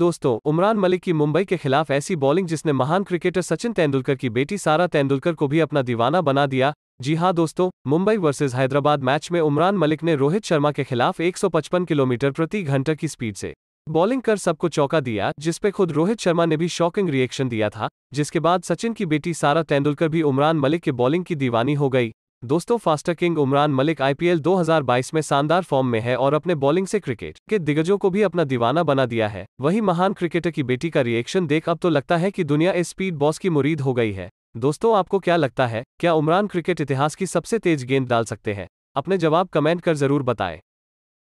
दोस्तों उमरान मलिक की मुंबई के खिलाफ ऐसी बॉलिंग जिसने महान क्रिकेटर सचिन तेंदुलकर की बेटी सारा तेंदुलकर को भी अपना दीवाना बना दिया जी हां दोस्तों मुंबई वर्सेज हैदराबाद मैच में उमरान मलिक ने रोहित शर्मा के खिलाफ 155 किलोमीटर प्रति घंटा की स्पीड से बॉलिंग कर सबको चौका दिया जिसपे खुद रोहित शर्मा ने भी शॉकिंग रिएक्शन दिया था जिसके बाद सचिन की बेटी सारा तेंदुलकर भी उमरान मलिक के बॉलिंग की दीवानी हो गई दोस्तों faster king Umran Malik IPL 2022 में शानदार फॉर्म में है और अपने बॉलिंग से क्रिकेट के दिग्गजों को भी अपना दीवाना बना दिया है वही महान क्रिकेटर की बेटी का रिएक्शन देख अब तो लगता है कि दुनिया इस स्पीड बॉस की मुरीद हो गई है दोस्तों आपको क्या लगता है क्या उमरान क्रिकेट इतिहास की सबसे तेज गेंद डाल सकते हैं अपने जवाब कमेंट कर जरूर बताएं